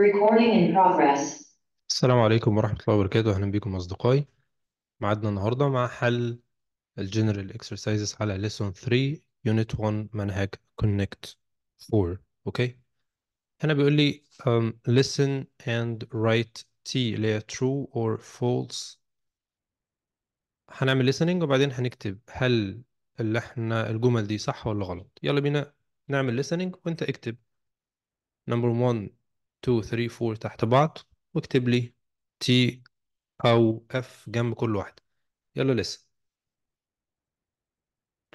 Recording in progress. السلام عليكم ورحمة الله وبركاته أهلا بكم أصدقائي معدنا النهاردة مع حل الجنرال exercises على ليسون 3 unit 1 منهج connect 4 أوكي هنا بيقول لي um, listen and write T اللي هي true or false هنعمل listening وبعدين هنكتب هل اللي احنا الجمل دي صح ولا غلط يلا بينا نعمل listening وانت اكتب number 1 2 3 4 تحت بعض واكتب لي تي او اف جنب كل واحد يلا لسه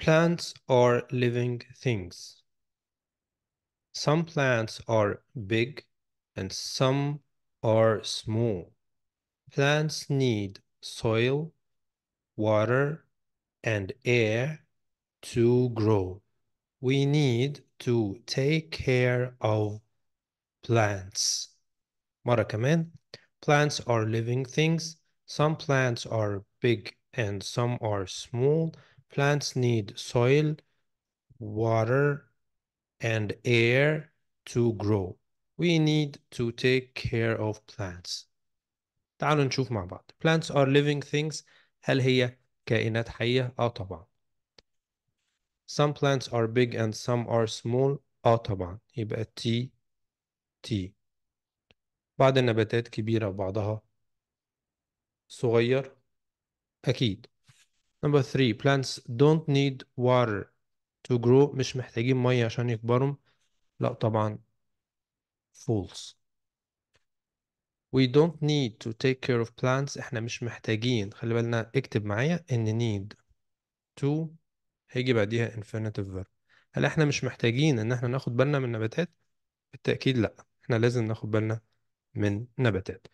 plants are living things some plants are big and some are small plants need soil water and air to grow we need to take care of plants. مرة كمان plants are living things. Some plants are big and some are small. Plants need soil, water, and air to grow. We need to take care of plants. تعالوا نشوف مع بعض. Plants are living things. هل هي كائنات حية؟ آه طبعا. Some plants are big and some are small. آه طبعا. يبقى T تي بعض النباتات كبيرة وبعضها صغير أكيد number three plants don't need water to grow مش محتاجين مية عشان يكبروا لا طبعا false we don't need to take care of plants احنا مش محتاجين خلي بالنا اكتب معايا ان need to هيجي بعديها infinitive verb هل احنا مش محتاجين ان احنا ناخد بالنا من النباتات بالتأكيد لا احنا لازم ناخد بالنا من نباتات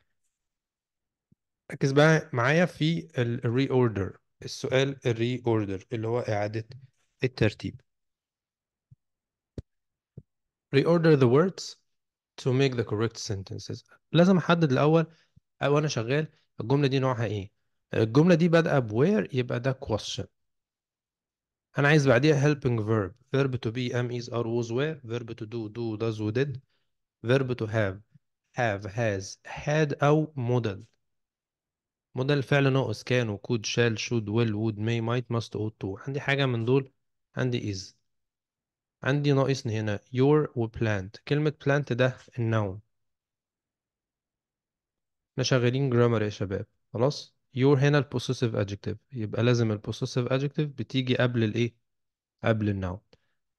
ركز بقى معايا في الري اوردر السؤال الري اوردر اللي هو اعاده الترتيب reorder the words to make the correct sentences لازم احدد الاول او انا شغال الجمله دي نوعها ايه الجمله دي بادئه ب where يبقى ده question انا عايز بعديها helping verb verb to be am is are was were verb to do do does و did verb to have have has had أو model موديل فعل ناقص كان وكود شال شود ويل وود may might must اوت تو عندي حاجة من دول عندي is عندي ناقص هنا your و plant كلمة plant ده النون احنا شغالين جرامر يا شباب خلاص your هنا ال possessive adjective يبقى لازم ال possessive adjective بتيجي قبل الايه قبل النون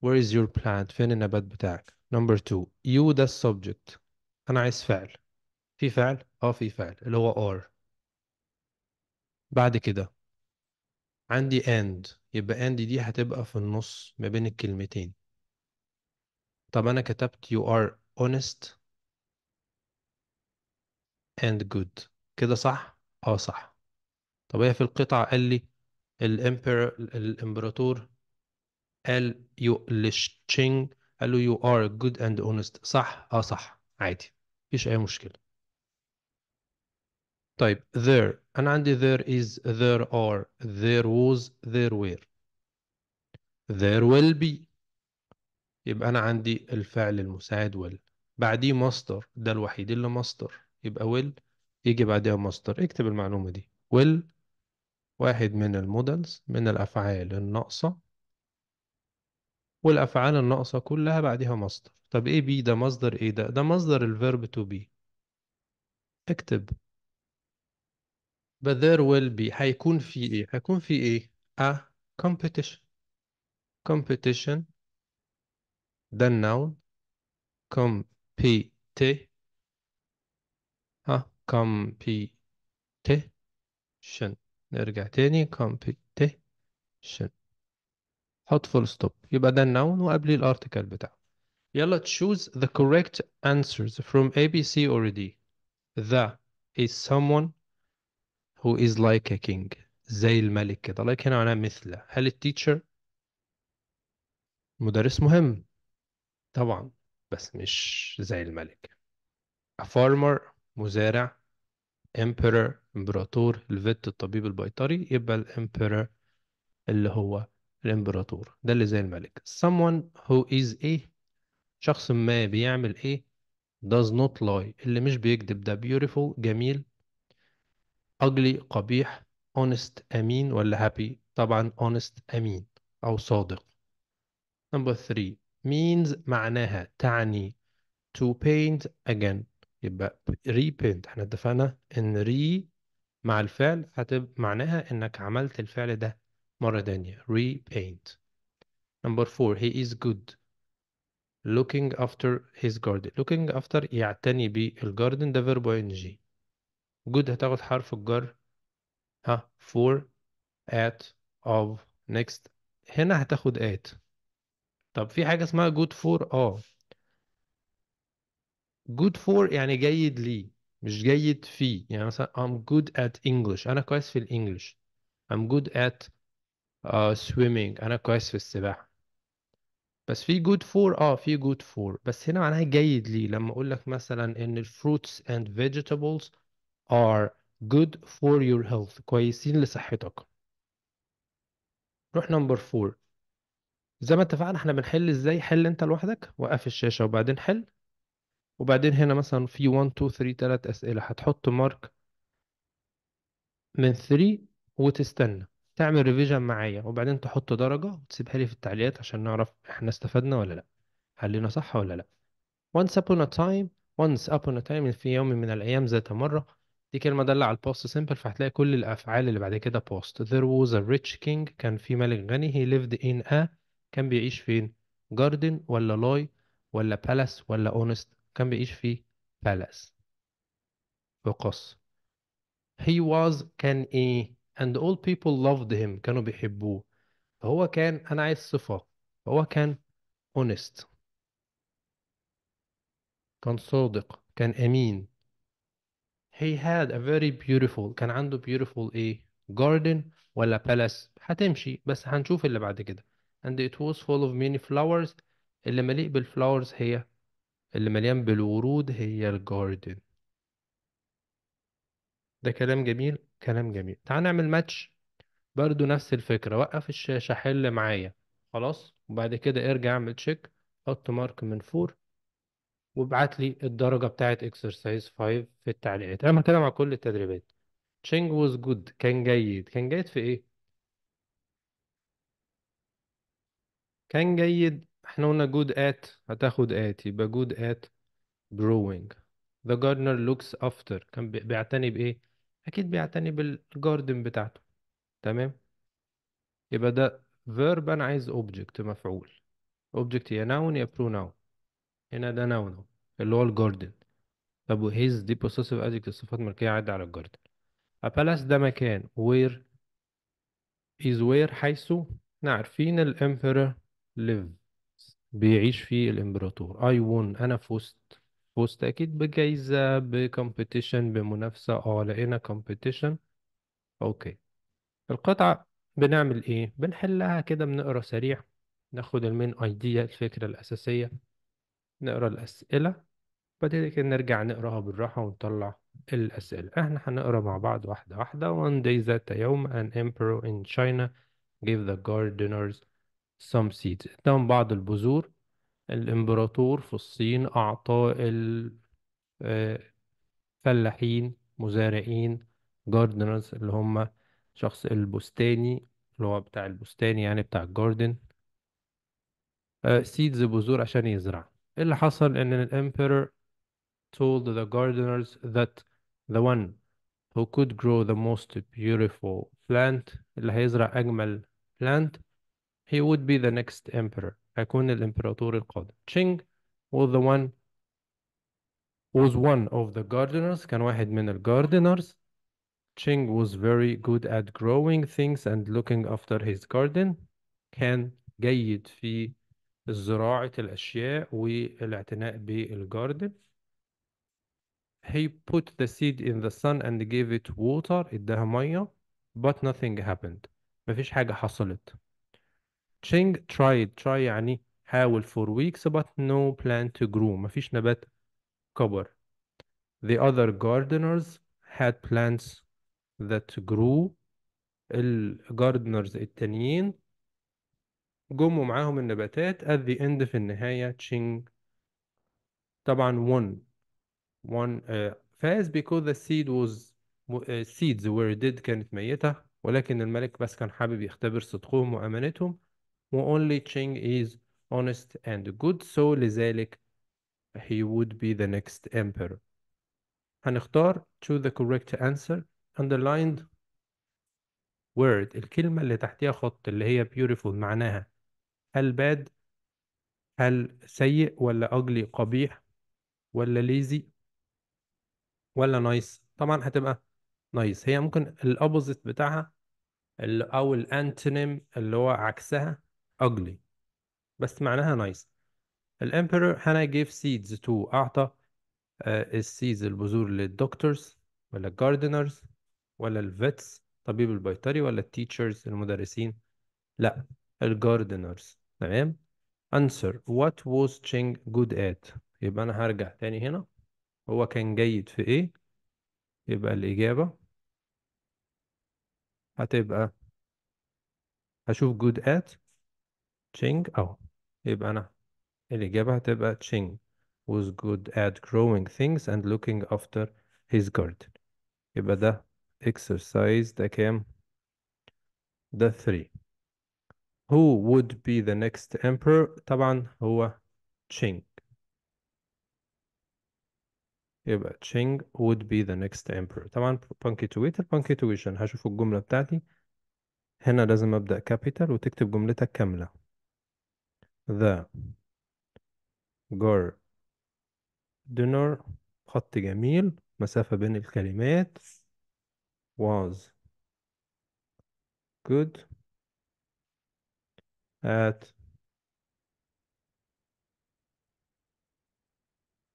where is your plant فين النبات بتاعك نمبر 2 يو ده سبجكت انا عايز فعل في فعل اه في فعل اللي هو are بعد كده عندي and يبقى and دي هتبقى في النص ما بين الكلمتين طب انا كتبت you are honest and good كده صح اه صح طب هي في القطعة قال لي الامبر الامبراطور قال يو لشتشينج قال له you are good and honest صح اه صح عادي مفيش اي مشكله طيب there انا عندي there is there are there was there were there will be يبقى انا عندي الفعل المساعد will بعديه مصدر ده الوحيد اللي مصدر يبقى will يجي بعدها مصدر اكتب المعلومه دي will واحد من المودلز من الافعال الناقصه والأفعال الناقصة كلها بعدها مصدر طب ايه بي ده مصدر ايه ده ده مصدر الفيرب تو بي اكتب but there will be هيكون في ايه هيكون في ايه a competition competition ده النون compete ها competition نرجع تاني competition حط فول ستوب يبقى ده النون وقبل الارتكل بتاعه يلا choose the correct answers from A, B, C or D the is someone who is like a king زي الملك كده like هنا معناها مثل هل التيتشر مدرس مهم طبعا بس مش زي الملك a farmer مزارع emperor امبراطور الفت الطبيب البيطري يبقى الامبرر اللي هو الامبراطور ده اللي زي الملك someone who is ايه شخص ما بيعمل ايه does not lie اللي مش بيكذب ده beautiful جميل ugly قبيح honest أمين ولا happy طبعا honest أمين أو صادق number three means معناها تعني to paint again يبقى repaint احنا اتفقنا ان re مع الفعل هتبقى معناها انك عملت الفعل ده مرة تانية repaint number four he is good looking after his garden looking after يعتني بالجاردن ده verb ing good هتاخد حرف الجر ها for at of next هنا هتاخد at طب في حاجة اسمها good for اه good for يعني جيد لي مش جيد في يعني مثلا I'm good at English أنا كويس في الإنجليش I'm good at آه سويمينج انا كويس في السباحه بس في جود فور اه في جود فور بس هنا معناها جيد ليه لما اقول لك مثلا ان الفروتس اند فيجيتابلز are good for your health كويسين لصحتك روح نمبر فور زي ما اتفقنا احنا بنحل ازاي حل انت لوحدك وقف الشاشه وبعدين حل وبعدين هنا مثلا في 1 2 3 3 اسئله هتحط مارك من 3 وتستنى تعمل ريفيجن معايا وبعدين تحط درجة وتسيبها لي في التعليقات عشان نعرف احنا استفدنا ولا لا حلينا صح ولا لا once upon a time once upon a time في يوم من الأيام ذات مرة دي كلمة دالة على البوست سيمبل فهتلاقي كل الأفعال اللي بعد كده بوست there was a rich king كان في ملك غني he lived in a كان بيعيش فين garden ولا loy ولا palace ولا honest كان بيعيش في palace في he was كان ايه and all people loved him كانوا بيحبوه فهو كان أنا عايز صفة فهو كان honest كان صادق كان أمين he had a very beautiful كان عنده beautiful إيه garden ولا palace هتمشي بس هنشوف اللي بعد كده and it was full of many flowers اللي مليء بالflowers هي اللي مليان بالورود هي الجاردن ده كلام جميل كلام جميل تعال نعمل ماتش برضو نفس الفكرة وقف الشاشة حل معايا خلاص وبعد كده ارجع اعمل تشيك حط مارك من فور وابعت لي الدرجة بتاعت اكسرسايز 5 في التعليقات انا بتكلم على كل التدريبات تشينج ووز جود كان جيد كان جيد في ايه؟ كان جيد احنا قلنا جود ات هتاخد ات يبقى جود ات بروينج ذا جاردنر لوكس افتر كان بيعتني بإيه؟ اكيد بيعتني بالجاردن بتاعته تمام يبقى ده فيرب انا عايز اوبجكت مفعول اوبجكت يا ناون يا بروناون هنا ده ناون اللي هو الجاردن طب وهيز دي بوسيسيف ادجكت الصفات الملكيه عدى على الجاردن ابالاس ده مكان وير از وير حيث احنا عارفين الامبرور ليف بيعيش فيه الامبراطور اي ون انا في وسط بوست اكيد بجايزة بكومبيتيشن بمنافسة اه لقينا كومبيتيشن اوكي القطعة بنعمل ايه بنحلها كده بنقرا سريع ناخد المين ايديا الفكرة الاساسية نقرا الاسئلة بعد كده نرجع نقراها بالراحة ونطلع الأسئلة احنا هنقرا مع بعض واحدة واحدة One day that a يوم an emperor in China gave the gardeners some seeds بعض البذور الإمبراطور في الصين أعطى الفلاحين آه، مزارعين جاردنرز اللي هم شخص البستاني اللي هو بتاع البستاني يعني بتاع الجاردن آه، سيدز بذور عشان يزرع إيه اللي حصل إن الامبرر told the gardeners that the one who could grow the most beautiful plant اللي هيزرع أجمل plant he would be the next emperor هيكون الإمبراطور القادم تشينج was the one was one of the gardeners كان واحد من الجاردنرز Ching was very good at growing things and looking after his garden كان جيد في زراعة الأشياء والاعتناء بالجاردن He put the seed in the sun and gave it water اداها مية but nothing happened مفيش حاجة حصلت تشينج tried try يعني حاول for weeks but no plan to grow ما فيش نبات كبر the other gardeners had plants that grew الجاردنرز التانيين جموا معاهم النباتات at the end في النهاية تشينج طبعا won won uh, فاز because the seed was uh, seeds were dead كانت ميتة ولكن الملك بس كان حابب يختبر صدقهم وأمانتهم وonly Ching is honest and good so لذلك he would be the next emperor هنختار to the correct answer underlined word الكلمة اللي تحتيها خط اللي هي beautiful معناها هل bad هل سيء ولا ugly قبيح ولا lazy ولا nice طبعا هتبقى nice هي ممكن الأبوزيت بتاعها او الانتونيم اللي هو عكسها ugly بس معناها نايس الامبرور هانا جيف سيدز تو اعطى السيدز آه، البذور للدكتورز ولا الجاردنرز ولا الفيتس طبيب البيطري ولا التيتشرز المدرسين لا الجاردنرز تمام answer what was Ching good at يبقى انا هرجع تاني هنا هو كان جيد في ايه يبقى الاجابه هتبقى هشوف good at Ching أهو يبقى أنا الإجابة هتبقى Ching was good at growing things and looking after his garden يبقى ده exercise ده كام؟ ده 3 Who would be the next emperor؟ طبعا هو Ching يبقى Ching would be the next emperor طبعا punctuate الpunctuation هشوف الجملة بتاعتي هنا لازم أبدأ capital وتكتب جملتك كاملة ذا جار دينر خط جميل مسافة بين الكلمات was good at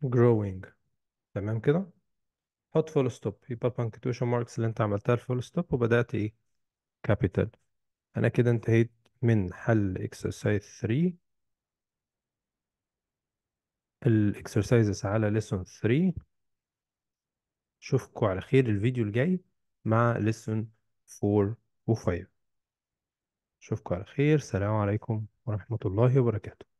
growing تمام كده حط فول ستوب يبقى punctuation ماركس اللي انت عملتها الفول ستوب وبدأت ايه كابيتال انا كده انتهيت من حل exercise 3 الاكسرسايزز على ليسون 3 اشوفكم على خير الفيديو الجاي مع ليسون 4 و5 اشوفكم على خير سلام عليكم ورحمة الله وبركاته